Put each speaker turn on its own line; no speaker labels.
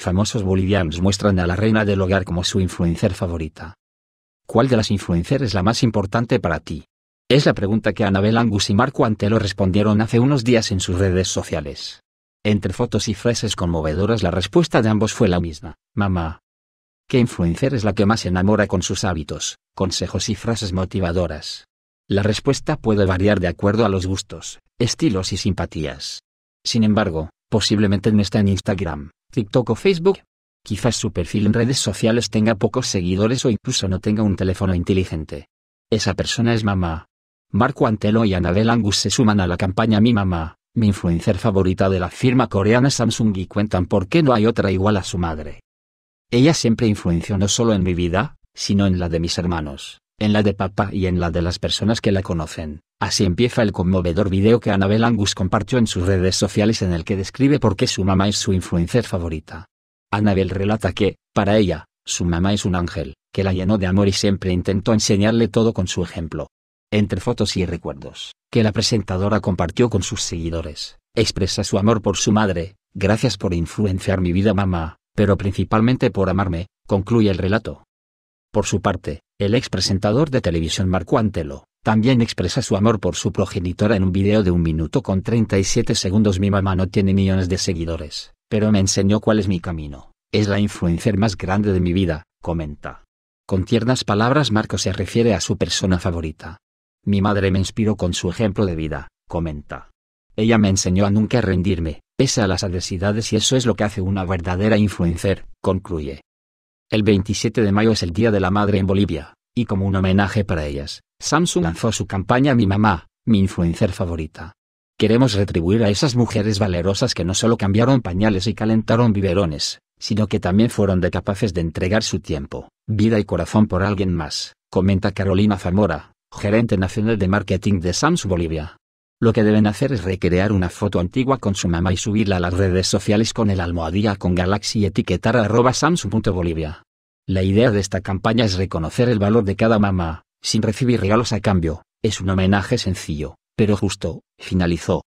famosos bolivianos muestran a la reina del hogar como su influencer favorita. ¿Cuál de las influencers es la más importante para ti? Es la pregunta que Anabel Angus y Marco Antelo respondieron hace unos días en sus redes sociales. Entre fotos y frases conmovedoras la respuesta de ambos fue la misma, mamá. ¿Qué influencer es la que más enamora con sus hábitos, consejos y frases motivadoras? La respuesta puede variar de acuerdo a los gustos, estilos y simpatías. Sin embargo, posiblemente no está en Instagram. TikTok o Facebook, quizás su perfil en redes sociales tenga pocos seguidores o incluso no tenga un teléfono inteligente. Esa persona es mamá. Marco Antelo y Anabel Angus se suman a la campaña Mi Mamá, mi influencer favorita de la firma coreana Samsung y cuentan por qué no hay otra igual a su madre. Ella siempre influenció no solo en mi vida, sino en la de mis hermanos, en la de papá y en la de las personas que la conocen. Así empieza el conmovedor video que Anabel Angus compartió en sus redes sociales en el que describe por qué su mamá es su influencer favorita. Annabel relata que, para ella, su mamá es un ángel, que la llenó de amor y siempre intentó enseñarle todo con su ejemplo. Entre fotos y recuerdos, que la presentadora compartió con sus seguidores, expresa su amor por su madre, gracias por influenciar mi vida mamá, pero principalmente por amarme, concluye el relato. Por su parte, el ex presentador de televisión Marco Antelo, también expresa su amor por su progenitora en un video de un minuto con 37 segundos. Mi mamá no tiene millones de seguidores, pero me enseñó cuál es mi camino. Es la influencer más grande de mi vida, comenta. Con tiernas palabras Marco se refiere a su persona favorita. Mi madre me inspiró con su ejemplo de vida, comenta. Ella me enseñó a nunca rendirme, pese a las adversidades y eso es lo que hace una verdadera influencer, concluye. El 27 de mayo es el Día de la Madre en Bolivia, y como un homenaje para ellas, Samsung lanzó su campaña Mi mamá, mi influencer favorita. Queremos retribuir a esas mujeres valerosas que no solo cambiaron pañales y calentaron biberones, sino que también fueron de capaces de entregar su tiempo, vida y corazón por alguien más, comenta Carolina Zamora, gerente nacional de marketing de Samsung Bolivia. Lo que deben hacer es recrear una foto antigua con su mamá y subirla a las redes sociales con el almohadilla con Galaxy y etiquetar a arroba Samsung.bolivia. La idea de esta campaña es reconocer el valor de cada mamá, sin recibir regalos a cambio, es un homenaje sencillo, pero justo, finalizó.